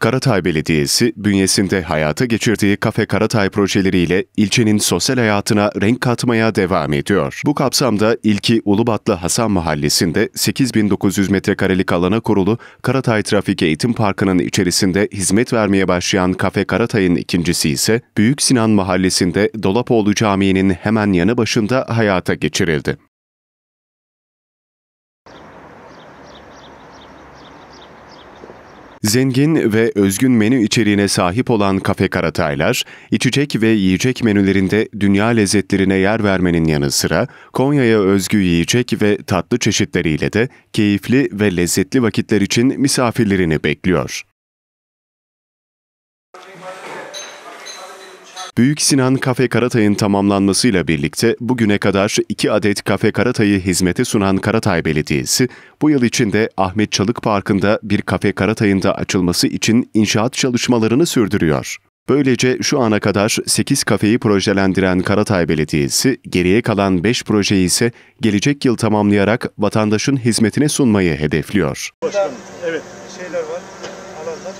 Karatay Belediyesi bünyesinde hayata geçirdiği Kafe Karatay projeleriyle ilçenin sosyal hayatına renk katmaya devam ediyor. Bu kapsamda ilki Ulubatlı Hasan Mahallesi'nde 8900 metrekarelik alana kurulu Karatay Trafik Eğitim Parkı'nın içerisinde hizmet vermeye başlayan Kafe Karatay'ın ikincisi ise Büyük Sinan Mahallesi'nde Dolapoğlu Camii'nin hemen yanı başında hayata geçirildi. Zengin ve özgün menü içeriğine sahip olan Kafe Karataylar, içecek ve yiyecek menülerinde dünya lezzetlerine yer vermenin yanı sıra Konya'ya özgü yiyecek ve tatlı çeşitleriyle de keyifli ve lezzetli vakitler için misafirlerini bekliyor. Büyük Sinan Kafe Karatay'ın tamamlanmasıyla birlikte bugüne kadar iki adet Kafe Karatay'ı hizmete sunan Karatay Belediyesi, bu yıl içinde Ahmet Çalık Parkı'nda bir Kafe Karatay'ın da açılması için inşaat çalışmalarını sürdürüyor. Böylece şu ana kadar 8 kafeyi projelendiren Karatay Belediyesi, geriye kalan 5 projeyi ise gelecek yıl tamamlayarak vatandaşın hizmetine sunmayı hedefliyor. Başkanım, evet. Şeyler var, alanlar.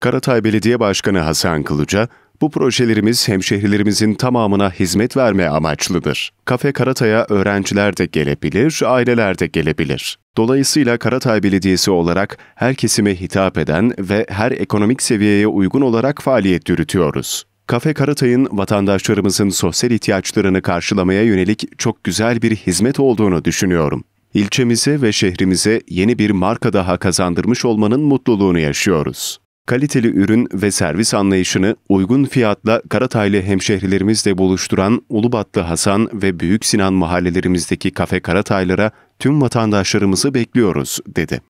Karatay Belediye Başkanı Hasan Kılıca, bu projelerimiz hemşehrilerimizin tamamına hizmet verme amaçlıdır. Kafe Karatay'a öğrenciler de gelebilir, aileler de gelebilir. Dolayısıyla Karatay Belediyesi olarak her kesime hitap eden ve her ekonomik seviyeye uygun olarak faaliyet yürütüyoruz. Kafe Karatay'ın vatandaşlarımızın sosyal ihtiyaçlarını karşılamaya yönelik çok güzel bir hizmet olduğunu düşünüyorum. İlçemize ve şehrimize yeni bir marka daha kazandırmış olmanın mutluluğunu yaşıyoruz kaliteli ürün ve servis anlayışını uygun fiyatla Karataylı hemşehrilerimizle buluşturan Ulubatlı Hasan ve Büyük Sinan mahallelerimizdeki kafe Karataylara tüm vatandaşlarımızı bekliyoruz, dedi.